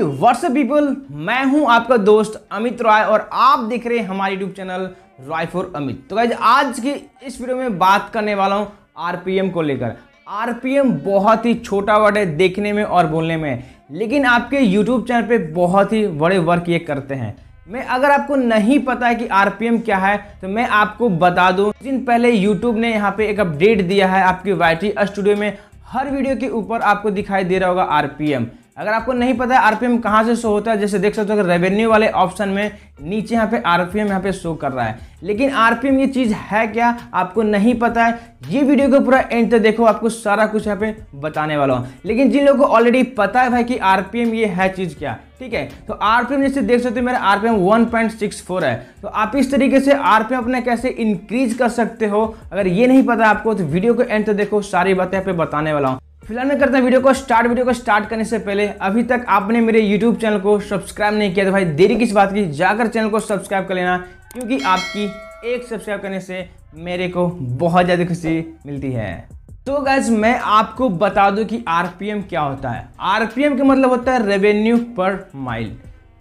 hi what's up people मैं हूं आपका दोस्त अमित राय और आप देख रहे हैं हमारे YouTube channel Rai for Amit तो गाइज आज की इस वीडियो में बात करने वाला हूं आरपीएम को लेकर आरपीएम बहुत ही छोटा वर्ड है देखने में और बोलने में लेकिन आपके यूट्यूब चैनल पे बहुत ही बड़े वर्क ये करते हैं मैं अगर आपको नहीं पता है कि आर क्या है तो मैं आपको बता दूँ दिन पहले यूट्यूब ने यहाँ पर एक अपडेट दिया है आपके वाई स्टूडियो में हर वीडियो के ऊपर आपको दिखाई दे रहा होगा आर अगर आपको नहीं पता है आरपीएम कहाँ से शो होता है जैसे देख सकते हो रेवेन्यू वाले ऑप्शन में नीचे यहाँ पे आरपीएम यहाँ पे शो कर रहा है लेकिन आरपीएम ये चीज़ है क्या आपको नहीं पता है ये वीडियो को पूरा एंड तक देखो आपको सारा कुछ यहाँ पे बताने वाला हूँ लेकिन जिन लोगों को ऑलरेडी पता है भाई कि आरपीएम ये है चीज़ क्या ठीक है तो आरपीएम जैसे देख सकते हो मेरा आरपीएम 1.64 है तो आप इस तरीके से आरपीएम अपने कैसे इंक्रीज कर सकते हो अगर ये नहीं पता आपको तो वीडियो को एंड तक देखो सारी बातें यहाँ पे बताने वाला हूँ फिलहाल में करता हूँ वीडियो को स्टार्ट वीडियो को स्टार्ट करने से पहले अभी तक आपने मेरे यूट्यूब चैनल को सब्सक्राइब नहीं किया तो भाई देरी किस बात की जाकर चैनल को सब्सक्राइब कर लेना क्योंकि आपकी एक सब्सक्राइब करने से मेरे को बहुत ज़्यादा खुशी मिलती है तो गैस मैं आपको बता दूं कि आरपीएम क्या होता है आरपीएम का मतलब होता है रेवेन्यू पर माइल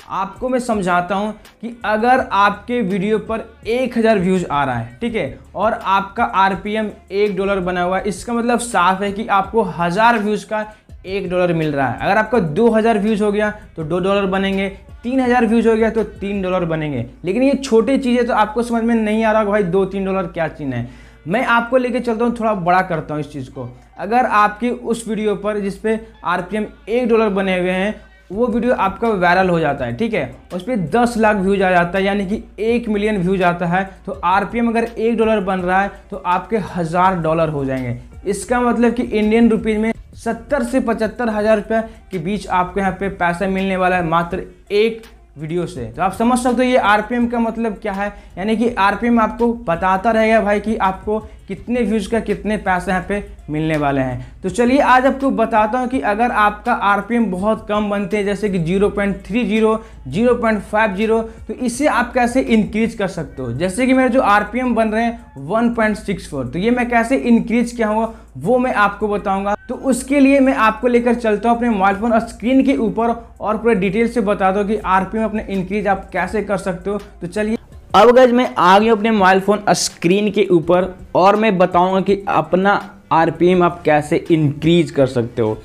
आपको मैं समझाता हूँ कि अगर आपके वीडियो पर 1000 व्यूज़ आ रहा है ठीक है और आपका आर एम एक डॉलर बना हुआ है इसका मतलब साफ है कि आपको हज़ार व्यूज़ का एक डॉलर मिल रहा है अगर आपका 2000 व्यूज़ हो गया तो दो डॉलर बनेंगे 3000 व्यूज़ हो गया तो तीन डॉलर बनेंगे लेकिन ये छोटी चीज़ें तो आपको समझ में नहीं आ रहा भाई दो तीन डॉलर क्या चीन है मैं आपको लेके चलता हूँ थोड़ा बड़ा करता हूँ इस चीज़ को अगर आपकी उस वीडियो पर जिसपे आर पी एम एक डॉलर बने हुए हैं वो वीडियो आपका वायरल हो जाता है ठीक है उस पर दस लाख व्यूज आ जाता है यानी कि एक मिलियन व्यूज आता है तो आरपीएम अगर एक डॉलर बन रहा है तो आपके हज़ार डॉलर हो जाएंगे इसका मतलब कि इंडियन रुपीज़ में सत्तर से पचहत्तर हज़ार रुपये के बीच आपको यहाँ पे पैसा मिलने वाला है मात्र एक वीडियो से तो आप समझ सकते हो ये आरपीएम का मतलब क्या है यानी कि आरपीएम आपको बताता रहेगा भाई कि आपको कितने व्यूज़ का कितने पैसे यहाँ पे मिलने वाले हैं तो चलिए आज आपको बताता हूँ कि अगर आपका आर बहुत कम बनते हैं जैसे कि 0.30, 0.50 तो इसे आप कैसे इंक्रीज कर सकते हो जैसे कि मेरे जो आर बन रहे हैं 1.64 तो ये मैं कैसे इंक्रीज किया हुआ वो मैं आपको बताऊंगा तो उसके लिए मैं आपको लेकर चलता हूँ अपने मोबाइल फोन और स्क्रीन के ऊपर और पूरे डिटेल से बता दो कि आर अपने इंक्रीज आप कैसे कर सकते हो तो चलिए अब गज मैं आ गया अपने मोबाइल फ़ोन स्क्रीन के ऊपर और मैं बताऊंगा कि अपना आर आप कैसे इंक्रीज कर सकते हो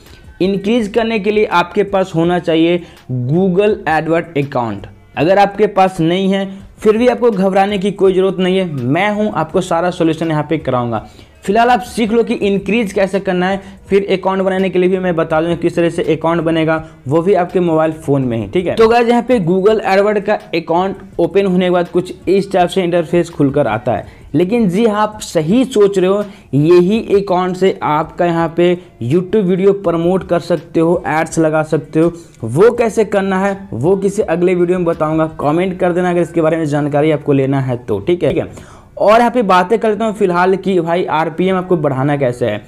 इंक्रीज करने के लिए आपके पास होना चाहिए गूगल एडवर्ट अकाउंट अगर आपके पास नहीं है फिर भी आपको घबराने की कोई ज़रूरत नहीं है मैं हूं आपको सारा सोल्यूशन यहाँ पे कराऊंगा फिलहाल आप सीख लो कि इंक्रीज कैसे करना है फिर अकाउंट बनाने के लिए भी मैं बता दूँ किस तरह से अकाउंट बनेगा वो भी आपके मोबाइल फ़ोन में ही ठीक है तो गाइज यहाँ पे गूगल एडवर्ड का अकाउंट ओपन होने के बाद कुछ इस टाइप से इंटरफेस खुलकर आता है लेकिन जी हाँ, आप सही सोच रहे हो यही अकाउंट से आपका यहाँ पे यूट्यूब वीडियो प्रमोट कर सकते हो एड्स लगा सकते हो वो कैसे करना है वो किसी अगले वीडियो में बताऊंगा कमेंट कर देना अगर इसके बारे में जानकारी आपको लेना है तो ठीक है ठीक है और यहाँ पे बातें कर लेता हूँ फिलहाल कि भाई आरपीएम आपको बढ़ाना कैसे है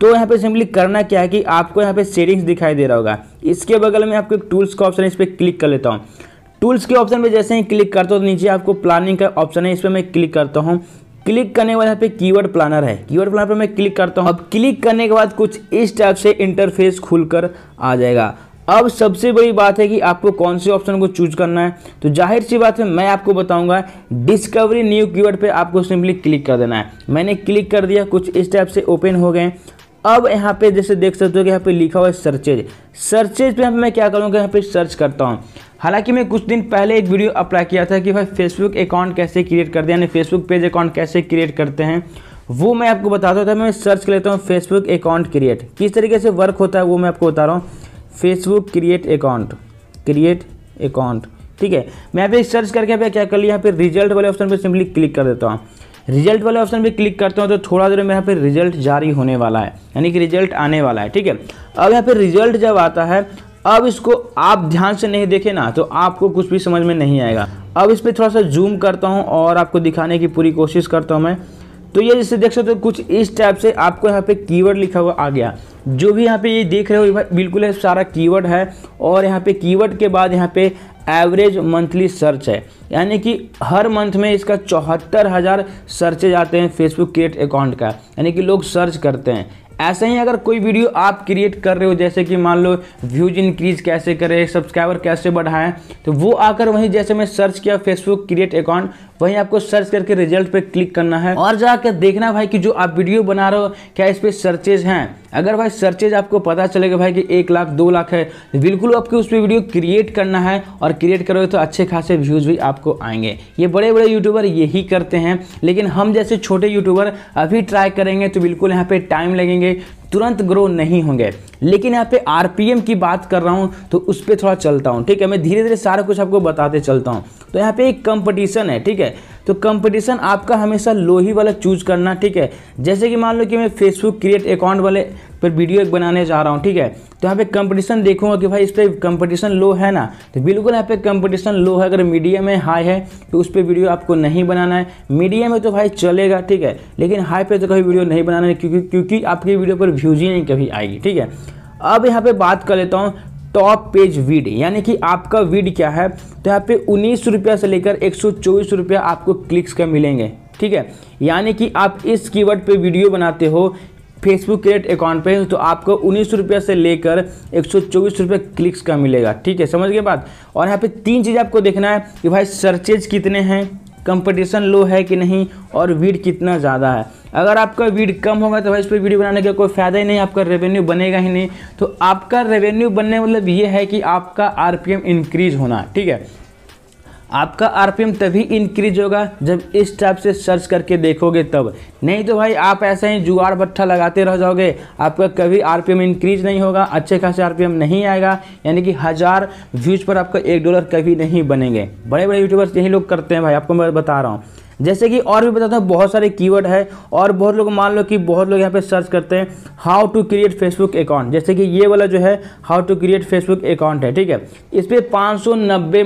तो यहाँ पे सिंपली करना क्या है कि आपको यहाँ पे सेटिंग्स दिखाई दे रहा होगा इसके बगल में आपको एक टूल्स का ऑप्शन है इस पर क्लिक कर लेता हूँ टूल्स के ऑप्शन पर जैसे ही क्लिक करता हूँ तो नीचे आपको प्लानिंग का ऑप्शन है इस पर मैं क्लिक करता हूँ क्लिक करने के बाद यहाँ पे कीवर्ड प्लानर है कीवर्ड प्लानर पर मैं क्लिक करता हूँ अब क्लिक करने के बाद कुछ इस टाइप से इंटरफेस खुलकर आ जाएगा अब सबसे बड़ी बात है कि आपको कौन से ऑप्शन को चूज करना है तो जाहिर सी बात है मैं आपको बताऊंगा डिस्कवरी न्यू कीवर्ड पे आपको सिंपली क्लिक कर देना है मैंने क्लिक कर दिया कुछ इस टाइप से ओपन हो गए अब यहाँ पे जैसे देख सकते हो कि यहाँ पे लिखा हुआ है सर्चेज सर्चेज पे मैं क्या करूँगा यहाँ पे सर्च करता हूँ हालांकि मैं कुछ दिन पहले एक वीडियो अप्लाई किया था कि भाई फेसबुक अकाउंट कैसे क्रिएट करते हैं यानी फेसबुक पेज अकाउंट कैसे क्रिएट करते हैं वो मैं आपको बताता था तो मैं सर्च कर लेता हूँ फेसबुक अकाउंट क्रिएट किस तरीके से वर्क होता है वो मैं आपको बता रहा हूँ Facebook create account create account ठीक है मैं यहाँ पे सर्च करके पे क्या कर लिया यहाँ पे रिजल्ट वाले ऑप्शन पे सिंपली क्लिक कर देता हूँ रिजल्ट वाले ऑप्शन पे क्लिक करता हूँ तो थोड़ा देर में यहाँ पे रिजल्ट जारी होने वाला है यानी कि रिजल्ट आने वाला है ठीक है अब यहाँ पे रिजल्ट जब आता है अब इसको आप ध्यान से नहीं देखें ना तो आपको कुछ भी समझ में नहीं आएगा अब इस पर थोड़ा सा जूम करता हूँ और आपको दिखाने की पूरी कोशिश करता हूँ मैं तो ये जैसे देख सकते हो कुछ इस टाइप से आपको यहाँ पे कीवर्ड लिखा हुआ आ गया जो भी यहाँ पे ये देख रहे हो बिल्कुल सारा कीवर्ड है और यहाँ पे कीवर्ड के बाद यहाँ पे एवरेज मंथली सर्च है यानी कि हर मंथ में इसका चौहत्तर हज़ार सर्चेज आते हैं फेसबुक क्रिएट अकाउंट का यानी कि लोग सर्च करते हैं ऐसे ही अगर कोई वीडियो आप क्रिएट कर रहे हो जैसे कि मान लो व्यूज इंक्रीज कैसे करें सब्सक्राइबर कैसे बढ़ाएं तो वो आकर वहीं जैसे मैं सर्च किया फेसबुक क्रिएट अकाउंट वहीं आपको सर्च करके रिजल्ट पे क्लिक करना है और जाकर देखना भाई कि जो आप वीडियो बना रहे हो क्या इस पर सर्चेज हैं अगर भाई सर्चेज आपको पता चलेगा भाई कि एक लाख दो लाख है तो बिल्कुल आपको उस पर वीडियो क्रिएट करना है और क्रिएट करोगे तो अच्छे खासे व्यूज़ भी आपको आपको आएंगे ये बड़े बड़े यूट्यूबर यही करते हैं लेकिन हम जैसे छोटे यूट्यूबर अभी ट्राई करेंगे तो बिल्कुल यहाँ पे टाइम लगेंगे तुरंत ग्रो नहीं होंगे लेकिन यहाँ पे आरपीएम की बात कर रहा हूँ तो उस पर थोड़ा चलता हूँ ठीक है मैं धीरे धीरे सारा कुछ आपको बताते चलता हूँ तो यहाँ पे एक कंपटीशन है ठीक है तो कंपटीशन आपका हमेशा लो ही वाला चूज करना ठीक है जैसे कि मान लो कि मैं फेसबुक क्रिएट अकाउंट वाले पर वीडियो एक बनाने जा रहा हूँ ठीक है तो यहाँ पे कंपटीशन देखूंगा कि भाई इस पर कंपटीशन लो है ना तो बिल्कुल यहाँ पे कंपटीशन लो है अगर मीडिया में हाई है तो उस पर वीडियो आपको नहीं बनाना है मीडिया में तो भाई चलेगा ठीक है लेकिन हाई पे तो कभी वीडियो नहीं बनाना है क्योंकि क्योंकि आपकी वीडियो पर व्यूज ही नहीं कभी आएगी ठीक है अब यहाँ पे बात कर लेता हूँ टॉप पेज वीड यानी कि आपका वीड क्या है तो यहाँ पे उन्नीस रुपया से लेकर एक सौ चौबीस रुपया आपको क्लिक्स का मिलेंगे ठीक है यानी कि आप इस कीवर्ड पे वीडियो बनाते हो फेसबुक क्रिएट अकाउंट पे तो आपको उन्नीस रुपये से लेकर एक सौ चौबीस रुपये क्लिक्स का मिलेगा ठीक है समझ गए बात और यहाँ पे तीन चीज़ आपको देखना है कि भाई सर्चेज कितने हैं कंपटीशन लो है कि नहीं और वीड कितना ज़्यादा है अगर आपका वीड कम होगा तो भाई इस पर वीडियो बनाने का कोई फ़ायदा ही नहीं आपका रेवेन्यू बनेगा ही नहीं तो आपका रेवेन्यू बनने मतलब ये है कि आपका आर इंक्रीज़ होना ठीक है आपका आरपीएम तभी इंक्रीज होगा जब इस टाइप से सर्च करके देखोगे तब नहीं तो भाई आप ऐसे ही जुगाड़ भट्ठा लगाते रह जाओगे आपका कभी आरपीएम इंक्रीज नहीं होगा अच्छे खासे आरपीएम नहीं आएगा यानी कि हज़ार व्यूज़ पर आपका एक डॉलर कभी नहीं बनेंगे बड़े बड़े यूट्यूबर्स यही लोग करते हैं भाई आपको मैं बता रहा हूँ जैसे कि और भी बताता हूँ बहुत सारे कीवर्ड है और बहुत लोग मान लो कि बहुत लोग यहाँ पे सर्च करते हैं how to create Facebook account जैसे कि ये वाला जो है how to create Facebook account है ठीक है इस पर पाँच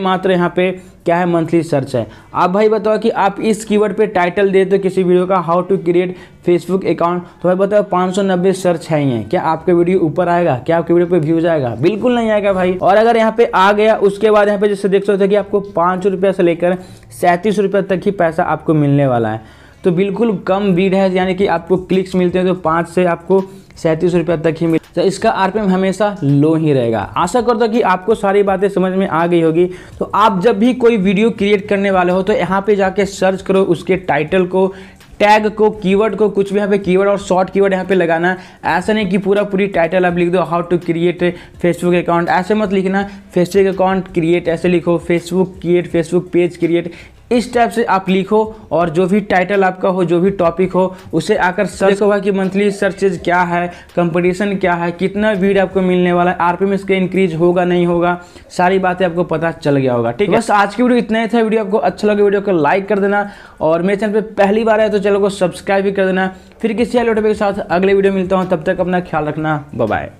मात्र यहाँ पे क्या है मंथली सर्च है आप भाई बताओ कि आप इस कीवर्ड पे टाइटल देते हो किसी वीडियो का how to create Facebook account तो भाई बताओ 590 सर्च है ये क्या आपके वीडियो ऊपर आएगा क्या आपके वीडियो पे व्यूज आएगा बिल्कुल नहीं आएगा भाई और अगर यहाँ पे आ गया उसके बाद यहाँ पे जैसे देख सकते हो कि आपको पाँच रुपये से लेकर सैंतीस रुपये तक ही पैसा आपको मिलने वाला है तो बिल्कुल कम भीड़ है यानी कि आपको क्लिक्स मिलते हैं तो पाँच से आपको सैंतीस रुपये तक ही मिल तो इसका आरपीएम हमेशा लो ही रहेगा आशा करता हूँ कि आपको सारी बातें समझ में आ गई होगी तो आप जब भी कोई वीडियो क्रिएट करने वाले हो तो यहाँ पे जाके सर्च करो उसके टाइटल को टैग को कीवर्ड को कुछ भी यहाँ पे कीवर्ड और शॉर्ट कीवर्ड यहाँ पे लगाना ऐसा नहीं कि पूरा पूरी टाइटल आप लिख दो how to create Facebook account ऐसे मत लिखना फेसबुक अकाउंट क्रिएट ऐसे लिखो Facebook create Facebook page create इस टाइप से आप लिखो और जो भी टाइटल आपका हो जो भी टॉपिक हो उसे आकर सर्च होगा कि मंथली सर्चेज क्या है कंपटीशन क्या है कितना भीड़ आपको मिलने वाला है आरपीएम इसके इंक्रीज होगा नहीं होगा सारी बातें आपको पता चल गया होगा ठीक है बस आज की वीडियो इतना ही था वीडियो आपको अच्छा लगे वीडियो को लाइक कर देना और मेरे चैनल पर पहली बार आए तो चैनल को सब्सक्राइब भी कर देना फिर किसी के साथ अगले वीडियो मिलता हूँ तब तक अपना ख्याल रखना बाय